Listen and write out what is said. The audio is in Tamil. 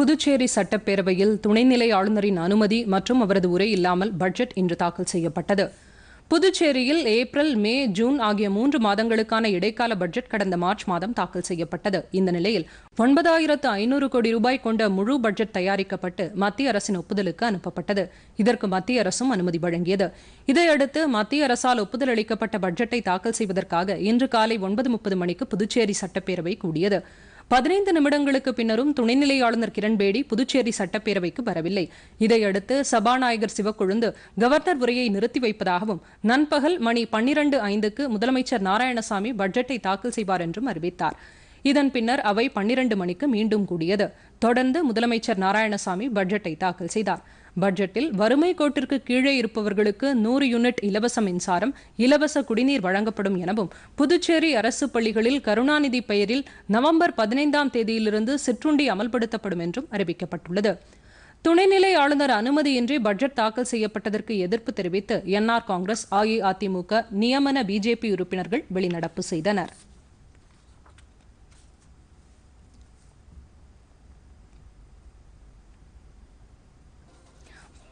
புதுச்சேரி சட்டப்பேரவையில் துணைநிலை ஆளுநரின் அனுமதி மற்றும் அவரது உரை இல்லாமல் பட்ஜெட் இன்று தாக்கல் செய்யப்பட்டது புதுச்சேரியில் ஏப்ரல் மே ஜூன் ஆகிய மூன்று மாதங்களுக்கான இடைக்கால பட்ஜெட் கடந்த மார்ச் மாதம் தாக்கல் செய்யப்பட்டது இந்த நிலையில் ஒன்பதாயிரத்து ஐநூறு கோடி ரூபாய் கொண்ட முழு பட்ஜெட் தயாரிக்கப்பட்டு மத்திய அரசின் ஒப்புதலுக்கு அனுப்பப்பட்டது இதற்கு மத்திய அரசும் அனுமதி வழங்கியது இதையடுத்து மத்திய அரசால் ஒப்புதல் அளிக்கப்பட்ட பட்ஜெட்டை தாக்கல் செய்வதற்காக இன்று காலை ஒன்பது முப்பது மணிக்கு புதுச்சேரி சட்டப்பேரவை கூடியது பதினைந்து நிமிடங்களுக்கு பின்னரும் துணைநிலை ஆளுநர் கிரண்பேடி புதுச்சேரி சட்டப்பேரவைக்கு வரவில்லை இதையடுத்து சபாநாயகர் சிவக்கொழுந்து கவர்னர் உரையை நிறுத்தி வைப்பதாகவும் நண்பகல் மணி பன்னிரண்டு ஐந்துக்கு முதலமைச்சர் நாராயணசாமி பட்ஜெட்டை தாக்கல் செய்வார் என்றும் அறிவித்தார் இதன் பின்னர் அவை பன்னிரண்டு மணிக்கு மீண்டும் கூடியது தொடர்ந்து முதலமைச்சர் நாராயணசாமி பட்ஜெட்டை தாக்கல் செய்தார் பட்ஜெட்டில் வறுமை கோட்டிற்கு கீழே இருப்பவர்களுக்கு நூறு யூனிட் இலவச மின்சாரம் இலவச குடிநீர் வழங்கப்படும் எனவும் புதுச்சேரி அரசு பள்ளிகளில் கருணாநிதி பெயரில் நவம்பர் பதினைந்தாம் தேதியிலிருந்து சிற்றுண்டி அமல்படுத்தப்படும் என்றும் அறிவிக்கப்பட்டுள்ளது துணைநிலை ஆளுநர் அனுமதியின்றி பட்ஜெட் தாக்கல் செய்யப்பட்டதற்கு எதிர்ப்பு தெரிவித்து என்ஆர் காங்கிரஸ் அஇஅதிமுக நியமன பிஜேபி உறுப்பினர்கள் வெளிநடப்பு செய்தனா்